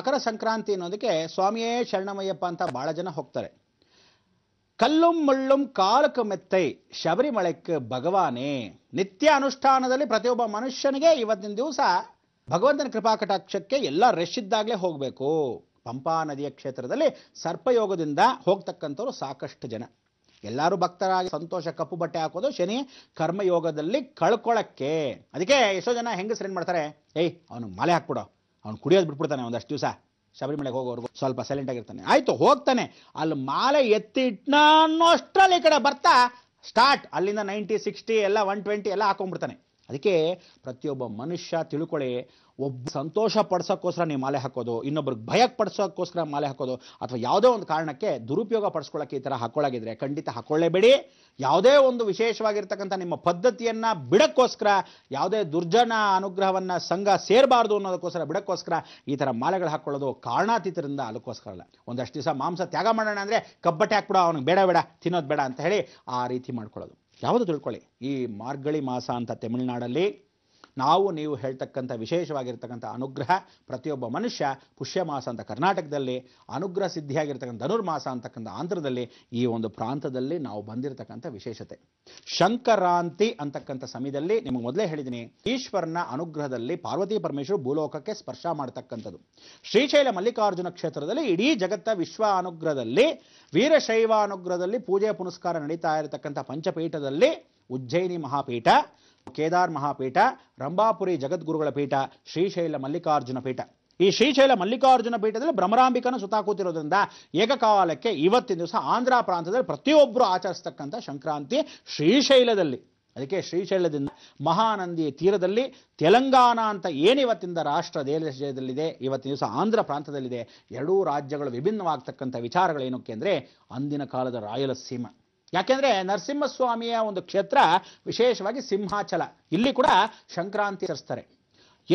ಮಕರ ಸಂಕ್ರಾಂತಿ ಅನ್ನೋದಕ್ಕೆ ಸ್ವಾಮಿಯೇ ಶರಣಮಯ್ಯಪ್ಪ ಅಂತ ಭಾಳ ಜನ ಹೋಗ್ತಾರೆ ಕಲ್ಲು ಮುಳ್ಳುಂ ಕಾಲಕ ಮೆತ್ತೈ ಶಬರಿಮಲೆಕ್ಕೆ ಭಗವಾನೇ ನಿತ್ಯ ಅನುಷ್ಠಾನದಲ್ಲಿ ಪ್ರತಿಯೊಬ್ಬ ಮನುಷ್ಯನಿಗೆ ಇವತ್ತಿನ ದಿವಸ ಭಗವಂತನ ಕೃಪಾಕಟಾಕ್ಷಕ್ಕೆ ಎಲ್ಲ ರಶ್ ಇದ್ದಾಗಲೇ ಹೋಗಬೇಕು ಪಂಪಾ ನದಿಯ ಕ್ಷೇತ್ರದಲ್ಲಿ ಸರ್ಪಯೋಗದಿಂದ ಹೋಗ್ತಕ್ಕಂಥವ್ರು ಸಾಕಷ್ಟು ಜನ ಎಲ್ಲರೂ ಭಕ್ತರಾಗಿ ಸಂತೋಷ ಕಪ್ಪು ಬಟ್ಟೆ ಹಾಕೋದು ಶನಿ ಕರ್ಮಯೋಗದಲ್ಲಿ ಕಳ್ಕೊಳ್ಳಕ್ಕೆ ಅದಕ್ಕೆ ಎಷ್ಟೋ ಜನ ಹೆಂಗಸ್ರೇನು ಮಾಡ್ತಾರೆ ಏಯ್ ಅವನು ಮಾಲೆ ಹಾಕ್ಬಿಡೋ ಅವ್ನು ಕುಡಿಯೋದು ಬಿಟ್ಬಿಡ್ತಾನೆ ಒಂದಷ್ಟು ದಿವಸ ಶಬರಿಮಲೆಗೆ ಹೋಗೋರ್ಗು ಸ್ವಲ್ಪ ಸೈಲೆಂಟ್ ಆಗಿರ್ತಾನೆ ಆಯಿತು ಹೋಗ್ತಾನೆ ಅಲ್ಲಿ ಮಾಲೆ ಎತ್ತಿ ಇಟ್ಟನ ಈ ಕಡೆ ಬರ್ತಾ ಸ್ಟಾರ್ಟ್ ಅಲ್ಲಿಂದ ನೈಂಟಿ ಸಿಕ್ಸ್ಟಿ ಎಲ್ಲ ಒನ್ ಟ್ವೆಂಟಿ ಎಲ್ಲ ಹಾಕೊಂಡ್ಬಿಡ್ತಾನೆ ಅದಕ್ಕೆ ಪ್ರತಿಯೊಬ್ಬ ಮನುಷ್ಯ ತಿಳ್ಕೊಳ್ಳಿ ಒಬ್ಬ ಸಂತೋಷ ಪಡಿಸೋಕ್ಕೋಸ್ಕರ ನೀವು ಮಾಲೆ ಹಾಕೋದು ಇನ್ನೊಬ್ರಿಗೆ ಭಯಕ್ಕೆ ಪಡಿಸೋಕ್ಕೋಸ್ಕರ ಮಾಲೆ ಹಾಕೋದು ಅಥವಾ ಯಾವುದೇ ಒಂದು ಕಾರಣಕ್ಕೆ ದುರುಪಯೋಗ ಪಡಿಸ್ಕೊಳ್ಳೋಕೆ ಈ ಥರ ಹಾಕೊಳ್ಳಾಗಿದ್ರೆ ಖಂಡಿತ ಹಾಕ್ಕೊಳ್ಳೇಬೇಡಿ ಯಾವುದೇ ಒಂದು ವಿಶೇಷವಾಗಿರ್ತಕ್ಕಂಥ ನಿಮ್ಮ ಪದ್ಧತಿಯನ್ನು ಬಿಡಕ್ಕೋಸ್ಕರ ಯಾವುದೇ ದುರ್ಜನ ಅನುಗ್ರಹವನ್ನು ಸಂಘ ಸೇರಬಾರ್ದು ಅನ್ನೋದಕ್ಕೋಸ್ಕರ ಬಿಡಕ್ಕೋಸ್ಕರ ಈ ಥರ ಮಾಲೆಗಳು ಹಾಕೊಳ್ಳೋದು ಕಾರಣಾತೀತರಿಂದ ಅದಕ್ಕೋಸ್ಕರ ಅಲ್ಲ ಒಂದಷ್ಟು ದಿವಸ ಮಾಂಸ ತ್ಯಾಗ ಮಾಡೋಣ ಅಂದರೆ ಕಬ್ಬಟ್ಟೆ ಹಾಕ್ಬಿಡೋ ಅವನಿಗೆ ಬೇಡ ಬೇಡ ತಿನ್ನೋದು ಬೇಡ ಅಂತ ಹೇಳಿ ಆ ರೀತಿ ಮಾಡ್ಕೊಳ್ಳೋದು ಯಾವುದು ತಿಳ್ಕೊಳ್ಳಿ ಈ ಮಾರ್ಗಳಿ ಮಾಸ ಅಂತ ತಮಿಳುನಾಡಲ್ಲಿ ನಾವು ನೀವು ಹೇಳ್ತಕ್ಕಂಥ ವಿಶೇಷವಾಗಿರ್ತಕ್ಕಂಥ ಅನುಗ್ರಹ ಪ್ರತಿಯೊಬ್ಬ ಮನುಷ್ಯ ಪುಷ್ಯಮಾಸ ಅಂತ ಕರ್ನಾಟಕದಲ್ಲಿ ಅನುಗ್ರಹ ಸಿದ್ಧಿಯಾಗಿರ್ತಕ್ಕಂಥ ಧನುರ್ಮಾಸ ಅಂತಕ್ಕಂಥ ಆಂತರದಲ್ಲಿ ಈ ಒಂದು ಪ್ರಾಂತದಲ್ಲಿ ನಾವು ಬಂದಿರತಕ್ಕಂಥ ವಿಶೇಷತೆ ಶಂಕರಾಂತಿ ಅಂತಕ್ಕಂಥ ಸಮಯದಲ್ಲಿ ನಿಮಗೆ ಮೊದಲೇ ಹೇಳಿದ್ದೀನಿ ಈಶ್ವರನ ಅನುಗ್ರಹದಲ್ಲಿ ಪಾರ್ವತಿ ಪರಮೇಶ್ವರ ಭೂಲೋಕಕ್ಕೆ ಸ್ಪರ್ಶ ಮಾಡತಕ್ಕಂಥದ್ದು ಶ್ರೀಶೈಲ ಮಲ್ಲಿಕಾರ್ಜುನ ಕ್ಷೇತ್ರದಲ್ಲಿ ಇಡೀ ಜಗತ್ತ ವಿಶ್ವ ಅನುಗ್ರಹದಲ್ಲಿ ವೀರಶೈವ ಅನುಗ್ರಹದಲ್ಲಿ ಪೂಜೆ ಪುನಸ್ಕಾರ ನಡೀತಾ ಇರತಕ್ಕಂಥ ಪಂಚಪೀಠದಲ್ಲಿ ಉಜ್ಜಯಿನಿ ಮಹಾಪೀಠ ಕೇದಾರ್ ಮಹಾಪೀಠ ರಂಭಾಪುರಿ ಜಗದ್ಗುರುಗಳ ಪೀಠ ಶ್ರೀಶೈಲ ಮಲ್ಲಿಕಾರ್ಜುನ ಪೀಠ ಈ ಶ್ರೀಶೈಲ ಮಲ್ಲಿಕಾರ್ಜುನ ಪೀಠದಲ್ಲಿ ಭ್ರಮರಾಂಬಿಕನ ಸುತಾ ಕೂತಿರೋದ್ರಿಂದ ಏಕಕಾಲಕ್ಕೆ ಇವತ್ತಿನ ದಿವಸ ಆಂಧ್ರ ಪ್ರಾಂತದಲ್ಲಿ ಪ್ರತಿಯೊಬ್ಬರು ಆಚರಿಸ್ತಕ್ಕಂಥ ಸಂಕ್ರಾಂತಿ ಶ್ರೀಶೈಲದಲ್ಲಿ ಅದಕ್ಕೆ ಶ್ರೀಶೈಲದಿಂದ ಮಹಾನಂದಿ ತೀರದಲ್ಲಿ ತೆಲಂಗಾಣ ಅಂತ ಏನಿವತ್ತಿಂದ ರಾಷ್ಟ್ರ ದೇಶದಲ್ಲಿದೆ ಇವತ್ತಿನ ದಿವಸ ಆಂಧ್ರ ಪ್ರಾಂತದಲ್ಲಿದೆ ಎರಡೂ ರಾಜ್ಯಗಳು ವಿಭಿನ್ನವಾಗ್ತಕ್ಕಂಥ ವಿಚಾರಗಳೇನಕ್ಕೆ ಅಂದರೆ ಅಂದಿನ ಕಾಲದ ರಾಯಲಸೀಮ ಯಾಕೆಂದರೆ ನರಸಿಂಹಸ್ವಾಮಿಯ ಒಂದು ಕ್ಷೇತ್ರ ವಿಶೇಷವಾಗಿ ಸಿಂಹಾಚಲ ಇಲ್ಲಿ ಕೂಡ ಸಂಕ್ರಾಂತಿ ಆಚರಿಸ್ತಾರೆ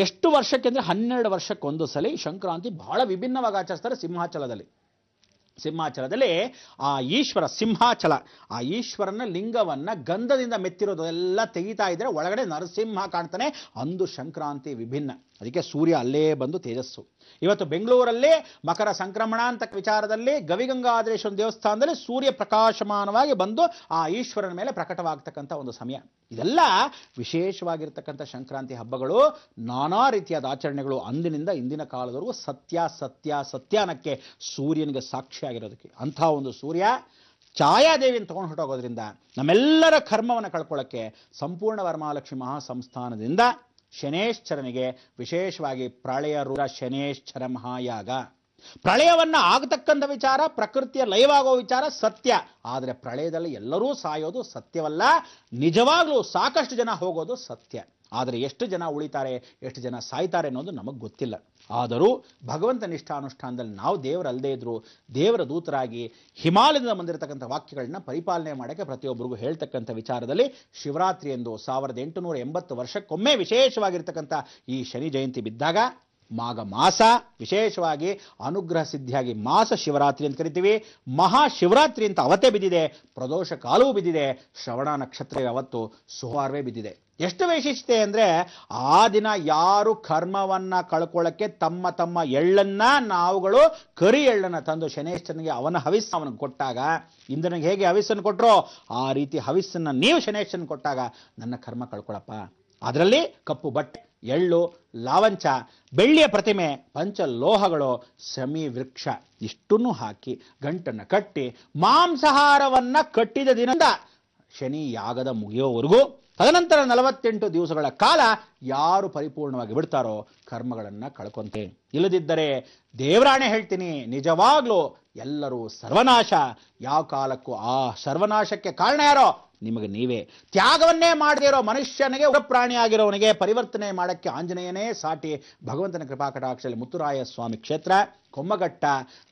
ಎಷ್ಟು ವರ್ಷಕ್ಕೆ ಅಂದರೆ ಹನ್ನೆರಡು ವರ್ಷಕ್ಕೊಂದು ಸಲ ಸಂಕ್ರಾಂತಿ ಬಹಳ ವಿಭಿನ್ನವಾಗಿ ಆಚರಿಸ್ತಾರೆ ಸಿಂಹಾಚಲದಲ್ಲಿ ಸಿಂಹಾಚಲದಲ್ಲಿ ಆ ಈಶ್ವರ ಸಿಂಹಾಚಲ ಆ ಈಶ್ವರನ ಲಿಂಗವನ್ನು ಗಂಧದಿಂದ ಮೆತ್ತಿರೋದು ಎಲ್ಲ ತೆಗಿತಾ ಇದ್ದರೆ ಒಳಗಡೆ ನರಸಿಂಹ ಕಾಣ್ತಾನೆ ಅಂದು ಸಂಕ್ರಾಂತಿ ವಿಭಿನ್ನ ಅದಕ್ಕೆ ಸೂರ್ಯ ಅಲ್ಲೇ ಬಂದು ತೇಜಸ್ಸು ಇವತ್ತು ಬೆಂಗಳೂರಲ್ಲೇ ಮಕರ ಸಂಕ್ರಮಣ ಅಂತ ವಿಚಾರದಲ್ಲಿ ಗವಿಗಂಗಾಧರೇಶ್ವರ ದೇವಸ್ಥಾನದಲ್ಲಿ ಸೂರ್ಯ ಪ್ರಕಾಶಮಾನವಾಗಿ ಬಂದು ಆ ಈಶ್ವರನ ಮೇಲೆ ಪ್ರಕಟವಾಗ್ತಕ್ಕಂಥ ಒಂದು ಸಮಯ ಇದೆಲ್ಲ ವಿಶೇಷವಾಗಿರ್ತಕ್ಕಂಥ ಸಂಕ್ರಾಂತಿ ಹಬ್ಬಗಳು ನಾನಾ ರೀತಿಯಾದ ಆಚರಣೆಗಳು ಅಂದಿನಿಂದ ಇಂದಿನ ಕಾಲದವರೆಗೂ ಸತ್ಯ ಸತ್ಯ ಸತ್ಯಾನಕ್ಕೆ ಸೂರ್ಯನಿಗೆ ಸಾಕ್ಷಿಯಾಗಿರೋದಕ್ಕೆ ಅಂಥ ಒಂದು ಸೂರ್ಯ ಛಾಯಾದೇವಿನ ತೊಗೊಂಡು ಹೊಟ್ಟೋಗೋದ್ರಿಂದ ನಮ್ಮೆಲ್ಲರ ಕರ್ಮವನ್ನು ಕಳ್ಕೊಳ್ಳೋಕ್ಕೆ ಸಂಪೂರ್ಣ ವರಮಹಾಲಕ್ಷ್ಮಿ ಮಹಾಸಂಸ್ಥಾನದಿಂದ ಶನೇಶ್ಚರನಿಗೆ ವಿಶೇಷವಾಗಿ ಪ್ರಳಯ ರುದ್ರ ಶನೇಶ್ಚರ ಮಹಾಯಾಗ ಪ್ರಳಯವನ್ನು ಆಗತಕ್ಕಂಥ ವಿಚಾರ ಪ್ರಕೃತಿಯ ಲಯವಾಗೋ ವಿಚಾರ ಸತ್ಯ ಆದರೆ ಪ್ರಳಯದಲ್ಲಿ ಎಲ್ಲರೂ ಸಾಯೋದು ಸತ್ಯವಲ್ಲ ನಿಜವಾಗಲೂ ಸಾಕಷ್ಟು ಜನ ಹೋಗೋದು ಸತ್ಯ ಆದರೆ ಎಷ್ಟು ಜನ ಉಳಿತಾರೆ ಎಷ್ಟು ಜನ ಸಾಯ್ತಾರೆ ಅನ್ನೋದು ನಮಗೆ ಗೊತ್ತಿಲ್ಲ ಆದರೂ ಭಗವಂತ ನಿಷ್ಠಾನುಷ್ಠಾನದಲ್ಲಿ ನಾವು ದೇವರಲ್ಲದೇ ಇದ್ದರೂ ದೇವರ ದೂತರಾಗಿ ಹಿಮಾಲಯದ ಬಂದಿರತಕ್ಕಂಥ ವಾಕ್ಯಗಳನ್ನ ಪರಿಪಾಲನೆ ಮಾಡೋಕ್ಕೆ ಪ್ರತಿಯೊಬ್ಬರಿಗೂ ಹೇಳ್ತಕ್ಕಂಥ ವಿಚಾರದಲ್ಲಿ ಶಿವರಾತ್ರಿ ಎಂದು ಸಾವಿರದ ಎಂಟುನೂರ ಎಂಬತ್ತು ವರ್ಷಕ್ಕೊಮ್ಮೆ ವಿಶೇಷವಾಗಿರ್ತಕ್ಕಂಥ ಈ ಶನಿ ಜಯಂತಿ ಬಿದ್ದಾಗ ಮಾಘ ಮಾಸ ವಿಶೇಷವಾಗಿ ಅನುಗ್ರಹ ಸಿದ್ಧಿಯಾಗಿ ಮಾಸ ಶಿವರಾತ್ರಿ ಅಂತ ಕರಿತೀವಿ ಮಹಾಶಿವರಾತ್ರಿ ಅಂತ ಅವತ್ತೇ ಬಿದ್ದಿದೆ ಪ್ರದೋಷ ಕಾಲವೂ ಬಿದ್ದಿದೆ ಶ್ರವಣ ನಕ್ಷತ್ರ ಅವತ್ತು ಸೋಮವಾರವೇ ಬಿದ್ದಿದೆ ಎಷ್ಟು ವೈಶಿಷ್ಟ್ಯತೆ ಅಂದರೆ ಆ ದಿನ ಯಾರು ಕರ್ಮವನ್ನು ಕಳ್ಕೊಳ್ಳೋಕ್ಕೆ ತಮ್ಮ ತಮ್ಮ ಎಳ್ಳನ್ನ ನಾವುಗಳು ಕರಿ ಎಳ್ಳನ್ನು ತಂದು ಶನೇಶ್ವರನಿಗೆ ಅವನ ಹವಿಸ್ ಅವನಿಗೆ ಕೊಟ್ಟಾಗ ಇಂದ್ರನಿಗೆ ಹೇಗೆ ಹವಿಸ್ಸನ್ನು ಕೊಟ್ಟರೋ ಆ ರೀತಿ ಹವಿಸ್ಸನ್ನು ನೀವು ಶನೇಶ್ವರನ ಕೊಟ್ಟಾಗ ನನ್ನ ಕರ್ಮ ಕಳ್ಕೊಳಪ್ಪ ಅದರಲ್ಲಿ ಕಪ್ಪು ಬಟ್ಟೆ ಎಳ್ಳು ಲಾವಂಚ ಬೆಳ್ಳಿಯ ಪ್ರತಿಮೆ ಪಂಚ ಲೋಹಗಳು ವೃಕ್ಷ ಇಷ್ಟನ್ನು ಹಾಕಿ ಗಂಟನ್ನು ಕಟ್ಟಿ ಮಾಂಸಾಹಾರವನ್ನು ಕಟ್ಟಿದ ದಿನದ ಶನಿ ಯಾಗದ ಮುಗಿಯೋವರೆಗೂ ತದನಂತರ ನಲವತ್ತೆಂಟು ದಿವಸಗಳ ಕಾಲ ಯಾರು ಪರಿಪೂರ್ಣವಾಗಿ ಬಿಡ್ತಾರೋ ಕರ್ಮಗಳನ್ನು ಕಳ್ಕೊಂತೆ ಇಲ್ಲದಿದ್ದರೆ ದೇವರಾಣೆ ಹೇಳ್ತೀನಿ ನಿಜವಾಗ್ಲೂ ಎಲ್ಲರೂ ಸರ್ವನಾಶ ಯಾವ ಕಾಲಕ್ಕೂ ಆ ಸರ್ವನಾಶಕ್ಕೆ ಕಾರಣ ಯಾರೋ ನಿಮಗೆ ನೀವೇ ತ್ಯಾಗವನ್ನೇ ಮಾಡದೇ ಇರೋ ಮನುಷ್ಯನಿಗೆ ಪ್ರಾಣಿಯಾಗಿರೋವನಿಗೆ ಪರಿವರ್ತನೆ ಮಾಡೋಕ್ಕೆ ಆಂಜನೇಯನೇ ಸಾಟಿ ಭಗವಂತನ ಕೃಪಾಕಟಾಕ್ಷದಲ್ಲಿ ಮುತ್ತುರಾಯ ಸ್ವಾಮಿ ಕ್ಷೇತ್ರ ಕೊಮ್ಮಘಟ್ಟ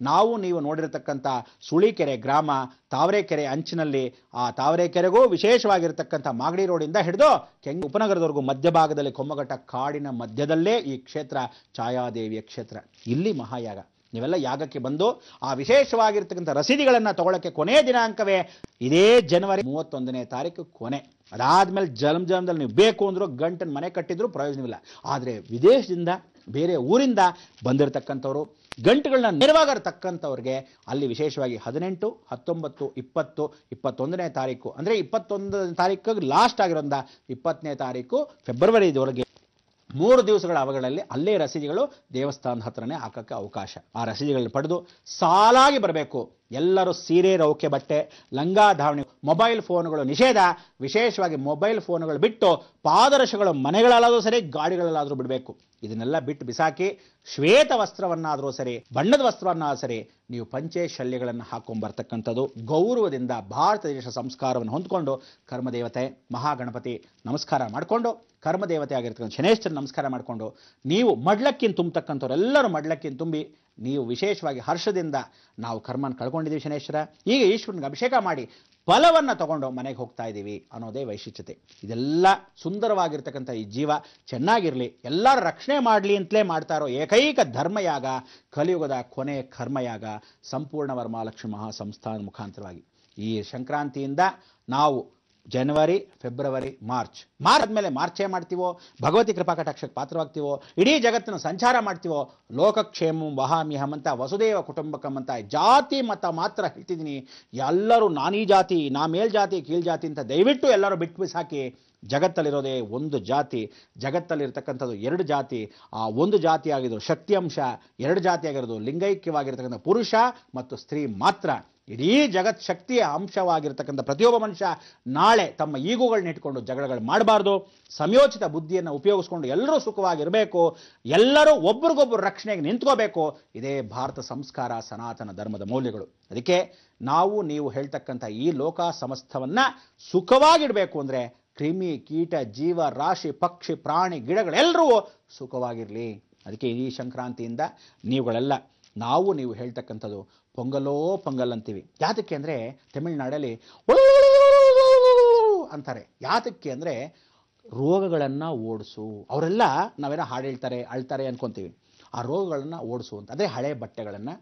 ನಾವು ನೀವು ನೋಡಿರತಕ್ಕಂಥ ಸುಳಿಕೆರೆ ಗ್ರಾಮ ತಾವರೆಕೆರೆ ಅಂಚಿನಲ್ಲಿ ಆ ತಾವರೆಕೆರೆಗೂ ವಿಶೇಷವಾಗಿರತಕ್ಕಂಥ ಮಾಗಡಿ ರೋಡಿಂದ ಹಿಡಿದು ಕೆಂಗ್ ಉಪನಗರದವರೆಗೂ ಮಧ್ಯಭಾಗದಲ್ಲಿ ಕೊಮ್ಮಘಟ್ಟ ಕಾಡಿನ ಮಧ್ಯದಲ್ಲೇ ಈ ಕ್ಷೇತ್ರ ಛಾಯಾದೇವಿಯ ಕ್ಷೇತ್ರ ಇಲ್ಲಿ ಮಹಾಯಾಗ ನೀವೆಲ್ಲ ಯಾಗಕ್ಕೆ ಬಂದು ಆ ವಿಶೇಷವಾಗಿರ್ತಕ್ಕಂಥ ರಸೀದಿಗಳನ್ನು ತಗೊಳ್ಳೋಕ್ಕೆ ಕೊನೆಯ ದಿನಾಂಕವೇ ಇದೇ ಜನವರಿ ಮೂವತ್ತೊಂದನೇ ತಾರೀಕು ಕೊನೆ ಅದಾದ್ಮೇಲೆ ಜಲಂ ಜಲಮದಲ್ಲಿ ನೀವು ಬೇಕು ಅಂದ್ರೆ ಗಂಟನ್ನು ಮನೆ ಕಟ್ಟಿದ್ರು ಪ್ರಯೋಜನವಿಲ್ಲ ಆದರೆ ವಿದೇಶದಿಂದ ಬೇರೆ ಊರಿಂದ ಬಂದಿರತಕ್ಕಂಥವ್ರು ಗಂಟುಗಳನ್ನ ನೆರವಾಗಿರ್ತಕ್ಕಂಥವ್ರಿಗೆ ಅಲ್ಲಿ ವಿಶೇಷವಾಗಿ ಹದಿನೆಂಟು ಹತ್ತೊಂಬತ್ತು ಇಪ್ಪತ್ತು ಇಪ್ಪತ್ತೊಂದನೇ ತಾರೀಕು ಅಂದರೆ ಇಪ್ಪತ್ತೊಂದನೇ ತಾರೀಕು ಲಾಸ್ಟ್ ಆಗಿರೋದ್ರಿಂದ ಇಪ್ಪತ್ತನೇ ತಾರೀಕು ಇದುವರೆಗೆ ಮೂರು ದಿವಸಗಳ ಅವಗಳಲ್ಲಿ ಅಲ್ಲೇ ರಸೀದಿಗಳು ದೇವಸ್ಥಾನದ ಹತ್ರನೇ ಹಾಕೋಕ್ಕೆ ಅವಕಾಶ ಆ ರಸೀದಿಗಳನ್ನು ಪಡೆದು ಸಾಲಾಗಿ ಬರಬೇಕು ಎಲ್ಲರೂ ಸೀರೆ ರೌಕೆ ಬಟ್ಟೆ ಲಂಗಾ ಧಾವಣಿ ಮೊಬೈಲ್ ಫೋನ್ಗಳು ನಿಷೇಧ ವಿಶೇಷವಾಗಿ ಮೊಬೈಲ್ ಫೋನ್ಗಳು ಬಿಟ್ಟು ಪಾದರಶಗಳು ಮನೆಗಳಲ್ಲಾದರೂ ಸರಿ ಗಾಡಿಗಳಲ್ಲಾದರೂ ಬಿಡಬೇಕು ಇದನ್ನೆಲ್ಲ ಬಿಟ್ಟು ಬಿಸಾಕಿ ಶ್ವೇತ ವಸ್ತ್ರವನ್ನಾದರೂ ಸರಿ ಬಣ್ಣದ ವಸ್ತ್ರವನ್ನಾದರೂ ಸರಿ ನೀವು ಪಂಚೆ ಶಲ್ಯಗಳನ್ನು ಹಾಕೊಂಡ್ಬರ್ತಕ್ಕಂಥದ್ದು ಗೌರವದಿಂದ ಭಾರತ ದೇಶ ಸಂಸ್ಕಾರವನ್ನು ಹೊಂದ್ಕೊಂಡು ಕರ್ಮದೇವತೆ ಮಹಾಗಣಪತಿ ನಮಸ್ಕಾರ ಮಾಡಿಕೊಂಡು ಕರ್ಮದೇವತೆ ಆಗಿರ್ತಕ್ಕಂಥ ಶನೇಶ್ವರ ನಮಸ್ಕಾರ ಮಾಡಿಕೊಂಡು ನೀವು ಮಡ್ಲಕ್ಕಿನ ಎಲ್ಲರೂ ಮಡ್ಲಕ್ಕಿನ ತುಂಬಿ ನೀವು ವಿಶೇಷವಾಗಿ ಹರ್ಷದಿಂದ ನಾವು ಕರ್ಮನ ಕಳ್ಕೊಂಡಿದ್ದೀವಿ ಶನೇಶ್ವರ ಈಗ ಈಶ್ವರನಿಗೆ ಅಭಿಷೇಕ ಮಾಡಿ ಫಲವನ್ನು ತಗೊಂಡು ಮನೆಗೆ ಹೋಗ್ತಾ ಇದ್ದೀವಿ ಅನ್ನೋದೇ ವೈಶಿಷ್ಟ್ಯತೆ ಇದೆಲ್ಲ ಸುಂದರವಾಗಿರ್ತಕ್ಕಂಥ ಈ ಜೀವ ಚೆನ್ನಾಗಿರಲಿ ಎಲ್ಲರ ರಕ್ಷಣೆ ಮಾಡಲಿ ಅಂತಲೇ ಮಾಡ್ತಾ ಇರೋ ಏಕೈಕ ಧರ್ಮಯಾಗ ಕಲಿಯುಗದ ಕೊನೆ ಕರ್ಮಯಾಗ ಸಂಪೂರ್ಣ ವರ್ಮಾಲಕ್ಷ್ಮಿ ಮಹಾಸಂಸ್ಥಾನ ಸಂಸ್ಥಾನ ಮುಖಾಂತರವಾಗಿ ಈ ಸಂಕ್ರಾಂತಿಯಿಂದ ನಾವು ಜನವರಿ ಫೆಬ್ರವರಿ ಮಾರ್ಚ್ ಮಾರ್ಚ್ ಆದಮೇಲೆ ಮಾರ್ಚೇ ಮಾಡ್ತೀವೋ ಭಗವತಿ ಕೃಪಾಕಟಾಕ್ಷಕ್ಕೆ ಪಾತ್ರವಾಗ್ತೀವೋ ಇಡೀ ಜಗತ್ತನ್ನು ಸಂಚಾರ ಮಾಡ್ತೀವೋ ಲೋಕಕ್ಷೇಮ ವಹಾಮಿಹಮಂತ ವಸುದೇವ ಕುಟುಂಬಕಂ ಅಂತ ಜಾತಿ ಮತ ಮಾತ್ರ ಹೇಳ್ತಿದ್ದೀನಿ ಎಲ್ಲರೂ ನಾನೀ ಜಾತಿ ನಾ ಮೇಲ್ಜಾತಿ ಜಾತಿ ಅಂತ ದಯವಿಟ್ಟು ಎಲ್ಲರೂ ಬಿಟ್ಟು ಬಿಸಾಕಿ ಜಗತ್ತಲ್ಲಿರೋದೇ ಒಂದು ಜಾತಿ ಜಗತ್ತಲ್ಲಿರ್ತಕ್ಕಂಥದ್ದು ಎರಡು ಜಾತಿ ಆ ಒಂದು ಜಾತಿ ಆಗಿದ್ದು ಶಕ್ತಿ ಅಂಶ ಎರಡು ಜಾತಿಯಾಗಿರೋದು ಲಿಂಗೈಕ್ಯವಾಗಿರ್ತಕ್ಕಂಥ ಪುರುಷ ಮತ್ತು ಸ್ತ್ರೀ ಮಾತ್ರ ಇಡೀ ಜಗತ್ ಶಕ್ತಿಯ ಅಂಶವಾಗಿರ್ತಕ್ಕಂಥ ಪ್ರತಿಯೊಬ್ಬ ಮನುಷ್ಯ ನಾಳೆ ತಮ್ಮ ಈಗುಗಳನ್ನ ಇಟ್ಕೊಂಡು ಜಗಳಗಳು ಮಾಡಬಾರ್ದು ಸಮಯೋಚಿತ ಬುದ್ಧಿಯನ್ನು ಉಪಯೋಗಿಸ್ಕೊಂಡು ಎಲ್ಲರೂ ಸುಖವಾಗಿರಬೇಕು ಎಲ್ಲರೂ ಒಬ್ರಿಗೊಬ್ಬರು ರಕ್ಷಣೆಗೆ ನಿಂತ್ಕೋಬೇಕು ಇದೇ ಭಾರತ ಸಂಸ್ಕಾರ ಸನಾತನ ಧರ್ಮದ ಮೌಲ್ಯಗಳು ಅದಕ್ಕೆ ನಾವು ನೀವು ಹೇಳ್ತಕ್ಕಂಥ ಈ ಲೋಕ ಸಮಸ್ತವನ್ನು ಸುಖವಾಗಿಡಬೇಕು ಅಂದರೆ ಕ್ರಿಮಿ ಕೀಟ ಜೀವ ರಾಶಿ ಪಕ್ಷಿ ಪ್ರಾಣಿ ಗಿಡಗಳೆಲ್ಲರೂ ಸುಖವಾಗಿರಲಿ ಅದಕ್ಕೆ ಈ ಸಂಕ್ರಾಂತಿಯಿಂದ ನೀವುಗಳೆಲ್ಲ ನಾವು ನೀವು ಹೇಳ್ತಕ್ಕಂಥದ್ದು ಪೊಂಗಲೋ ಪೊಂಗಲ್ ಅಂತೀವಿ ಯಾತಕ್ಕೆ ಅಂದರೆ ತಮಿಳುನಾಡಲ್ಲಿ ಅಂತಾರೆ ಯಾತಕ್ಕೆ ಅಂದರೆ ರೋಗಗಳನ್ನು ಓಡಿಸು ಅವರೆಲ್ಲ ನಾವೇನೋ ಹಾಡು ಹೇಳ್ತಾರೆ ಅಳ್ತಾರೆ ಅಂದ್ಕೊತೀವಿ ಆ ರೋಗಗಳನ್ನು ಓಡಿಸು ಅಂತ ಅದೇ ಹಳೆ ಬಟ್ಟೆಗಳನ್ನು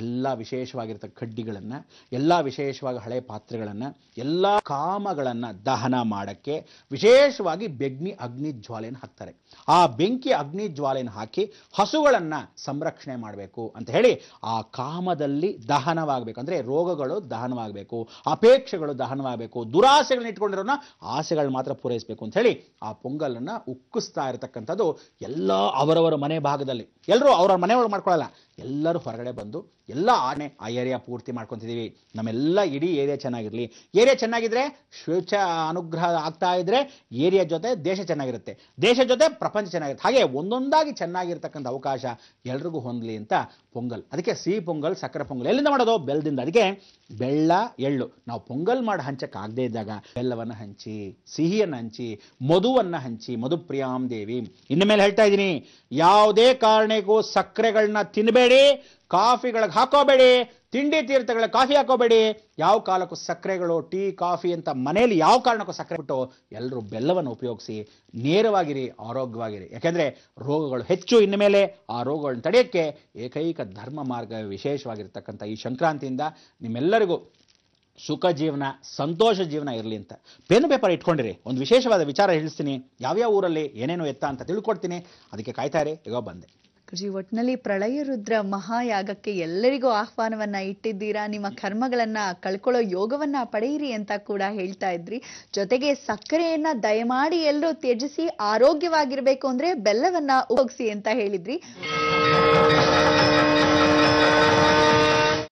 ಎಲ್ಲ ವಿಶೇಷವಾಗಿರ್ತಕ್ಕ ಕಡ್ಡಿಗಳನ್ನು ಎಲ್ಲ ವಿಶೇಷವಾಗಿ ಹಳೆ ಪಾತ್ರೆಗಳನ್ನು ಎಲ್ಲ ಕಾಮಗಳನ್ನು ದಹನ ಮಾಡೋಕ್ಕೆ ವಿಶೇಷವಾಗಿ ಬೆಗ್ನಿ ಅಗ್ನಿ ಜ್ವಾಲೆಯನ್ನು ಹಾಕ್ತಾರೆ ಆ ಬೆಂಕಿ ಅಗ್ನಿ ಜ್ವಾಲೆಯನ್ನು ಹಾಕಿ ಹಸುಗಳನ್ನು ಸಂರಕ್ಷಣೆ ಮಾಡಬೇಕು ಅಂತ ಹೇಳಿ ಆ ಕಾಮದಲ್ಲಿ ದಹನವಾಗಬೇಕು ಅಂದರೆ ರೋಗಗಳು ದಹನವಾಗಬೇಕು ಅಪೇಕ್ಷೆಗಳು ದಹನವಾಗಬೇಕು ದುರಾಸೆಗಳನ್ನ ಇಟ್ಕೊಂಡಿರೋನ ಆಸೆಗಳನ್ನ ಮಾತ್ರ ಪೂರೈಸಬೇಕು ಅಂತ ಹೇಳಿ ಆ ಪೊಂಗಲನ್ನು ಉಕ್ಕಿಸ್ತಾ ಇರತಕ್ಕಂಥದ್ದು ಎಲ್ಲ ಅವರವರ ಮನೆ ಭಾಗದಲ್ಲಿ ಎಲ್ಲರೂ ಅವರ ಮನೆಯೊಳಗೆ ಮಾಡ್ಕೊಳ್ಳಲ್ಲ ಎಲ್ಲರೂ ಹೊರಗಡೆ ಬಂದು ಎಲ್ಲ ಆನೆ ಆ ಏರಿಯಾ ಪೂರ್ತಿ ಮಾಡ್ಕೊತಿದ್ದೀವಿ ನಮ್ಮೆಲ್ಲ ಇಡೀ ಏರಿಯಾ ಚೆನ್ನಾಗಿರಲಿ ಏರಿಯಾ ಚೆನ್ನಾಗಿದ್ರೆ ಶ್ವೇಚ್ಛ ಅನುಗ್ರಹ ಆಗ್ತಾ ಇದ್ರೆ ಏರಿಯಾ ಜೊತೆ ದೇಶ ಚೆನ್ನಾಗಿರುತ್ತೆ ದೇಶ ಜೊತೆ ಪ್ರಪಂಚ ಚೆನ್ನಾಗಿರುತ್ತೆ ಹಾಗೆ ಒಂದೊಂದಾಗಿ ಚೆನ್ನಾಗಿರ್ತಕ್ಕಂಥ ಅವಕಾಶ ಎಲ್ರಿಗೂ ಹೊಂದಲಿ ಅಂತ ಪೊಂಗಲ್ ಅದಕ್ಕೆ ಸಿಹಿ ಪೊಂಗಲ್ ಸಕ್ಕರೆ ಪೊಂಗಲ್ ಎಲ್ಲಿಂದ ಮಾಡೋದು ಬೆಲ್ಲದಿಂದ ಅದಕ್ಕೆ ಬೆಳ್ಳ ಎಳ್ಳು ನಾವು ಪೊಂಗಲ್ ಮಾಡಿ ಹಂಚಕ್ಕಾಗದೇ ಇದ್ದಾಗ ಬೆಲ್ಲವನ್ನು ಹಂಚಿ ಸಿಹಿಯನ್ನು ಹಂಚಿ ಮಧುವನ್ನು ಹಂಚಿ ಮಧುಪ್ರಿಯಾಂ ದೇವಿ ಇನ್ನು ಮೇಲೆ ಹೇಳ್ತಾ ಇದ್ದೀನಿ ಯಾವುದೇ ಕಾರಣಕ್ಕೂ ಸಕ್ಕರೆಗಳನ್ನ ತಿನ್ನಬೇಡಿ ಕಾಫಿಗಳಿಗೆ ಹಾಕೋಬೇಡಿ ತಿಂಡಿ ತೀರ್ಥಗಳಿಗೆ ಕಾಫಿ ಹಾಕೋಬೇಡಿ ಯಾವ ಕಾಲಕ್ಕೂ ಸಕ್ಕರೆಗಳು ಟೀ ಕಾಫಿ ಅಂತ ಮನೆಯಲ್ಲಿ ಯಾವ ಕಾರಣಕ್ಕೂ ಸಕ್ಕರೆ ಬಿಟ್ಟು ಎಲ್ಲರೂ ಬೆಲ್ಲವನ್ನು ಉಪಯೋಗಿಸಿ ನೇರವಾಗಿರಿ ಆರೋಗ್ಯವಾಗಿರಿ ಯಾಕೆಂದರೆ ರೋಗಗಳು ಹೆಚ್ಚು ಇನ್ನು ಮೇಲೆ ಆ ರೋಗಗಳನ್ನ ತಡೆಯೋಕ್ಕೆ ಏಕೈಕ ಧರ್ಮ ಮಾರ್ಗ ವಿಶೇಷವಾಗಿರ್ತಕ್ಕಂಥ ಈ ಸಂಕ್ರಾಂತಿಯಿಂದ ನಿಮ್ಮೆಲ್ಲರಿಗೂ ಸುಖ ಜೀವನ ಸಂತೋಷ ಜೀವನ ಇರಲಿ ಅಂತ ಪೆನ್ ಪೇಪರ್ ಇಟ್ಕೊಂಡಿರಿ ಒಂದು ವಿಶೇಷವಾದ ವಿಚಾರ ಹೇಳಿಸ್ತೀನಿ ಯಾವ್ಯಾವ ಊರಲ್ಲಿ ಏನೇನು ಎತ್ತ ಅಂತ ತಿಳ್ಕೊಡ್ತೀನಿ ಅದಕ್ಕೆ ಕಾಯ್ತಾರೆ ಇವಾಗ ಈಗ ಬಂದೆ ಗುರುಜಿ ಒಟ್ನಲ್ಲಿ ಪ್ರಳಯ ರುದ್ರ ಮಹಾಯಾಗಕ್ಕೆ ಎಲ್ಲರಿಗೂ ಆಹ್ವಾನವನ್ನ ಇಟ್ಟಿದ್ದೀರಾ ನಿಮ್ಮ ಕರ್ಮಗಳನ್ನ ಕಳ್ಕೊಳ್ಳೋ ಯೋಗವನ್ನ ಪಡೆಯಿರಿ ಅಂತ ಕೂಡ ಹೇಳ್ತಾ ಇದ್ರಿ ಜೊತೆಗೆ ಸಕ್ಕರೆಯನ್ನ ದಯಮಾಡಿ ಎಲ್ಲರೂ ತ್ಯಜಿಸಿ ಆರೋಗ್ಯವಾಗಿರ್ಬೇಕು ಅಂದ್ರೆ ಬೆಲ್ಲವನ್ನ ಉಪಯೋಗಿಸಿ ಅಂತ ಹೇಳಿದ್ರಿ